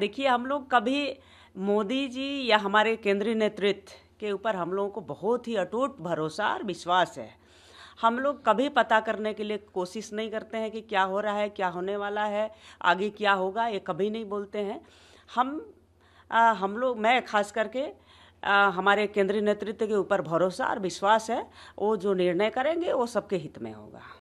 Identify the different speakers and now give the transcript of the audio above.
Speaker 1: देखिए हम लोग कभी मोदी जी या हमारे केंद्रीय नेतृत्व के ऊपर हम लोगों को बहुत ही अटूट भरोसा और विश्वास है हम लोग कभी पता करने के लिए कोशिश नहीं करते हैं कि क्या हो रहा है क्या होने वाला है आगे क्या होगा ये कभी नहीं बोलते हैं हम आ, हम लोग मैं खास करके आ, हमारे केंद्रीय नेतृत्व के ऊपर भरोसा और विश्वास है वो जो निर्णय करेंगे वो सबके हित में होगा